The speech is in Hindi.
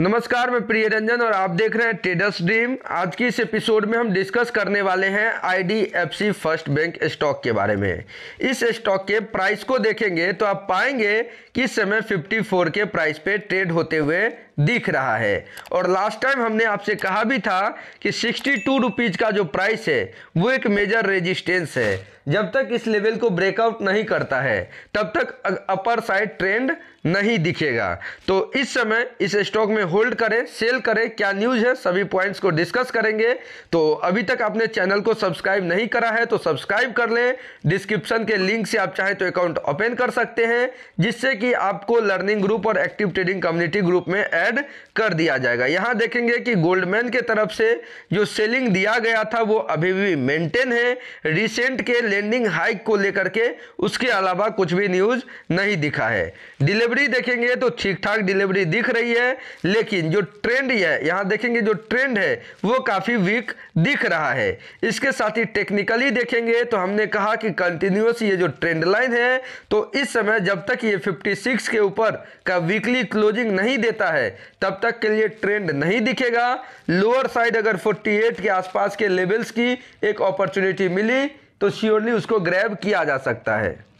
नमस्कार मैं प्रिय रंजन और आप देख रहे हैं ट्रेडर्स ड्रीम आज की इस एपिसोड में हम डिस्कस करने वाले हैं आईडीएफसी फर्स्ट बैंक स्टॉक के बारे में इस स्टॉक के प्राइस को देखेंगे तो आप पाएंगे कि इस समय 54 के प्राइस पे ट्रेड होते हुए दिख रहा है और लास्ट टाइम हमने आपसे कहा भी था कि सिक्सटी टू रुपीज़ का जो प्राइस है वो एक मेजर रेजिस्टेंस है जब तक इस लेवल को ब्रेकआउट नहीं करता है तब तक अपर साइड ट्रेंड नहीं दिखेगा तो इस समय इस स्टॉक में होल्ड करें सेल करें क्या न्यूज़ है सभी पॉइंट्स को डिस्कस करेंगे तो अभी तक आपने चैनल को सब्सक्राइब नहीं करा है तो सब्सक्राइब कर लें डिस्क्रिप्शन के लिंक से आप चाहें तो अकाउंट ओपन कर सकते हैं जिससे कि आपको लर्निंग ग्रुप और एक्टिव ट्रेडिंग कम्युनिटी ग्रुप में ऐड ऐड कर दिया जाएगा यहाँ देखेंगे कि गोल्डमैन के तरफ से जो सेलिंग दिया गया था वो अभी भी मेंटेन है रिसेंट के लैंडिंग हाइक को लेकर के उसके अलावा कुछ भी न्यूज़ नहीं दिखा है डिलीवरी देखेंगे तो ठीक ठाक डिलीवरी दिख रही है लेकिन जो ट्रेंड है यहाँ देखेंगे जो ट्रेंड है वो काफ़ी वीक दिख रहा है इसके साथ ही टेक्निकली देखेंगे तो हमने कहा कि कंटिन्यूस ये जो ट्रेंड लाइन है तो इस समय जब तक ये 56 के ऊपर का वीकली क्लोजिंग नहीं देता है तब तक के लिए ट्रेंड नहीं दिखेगा लोअर साइड अगर 48 के आसपास के लेवल्स की एक अपॉर्चुनिटी मिली तो श्योरली उसको ग्रैब किया जा सकता है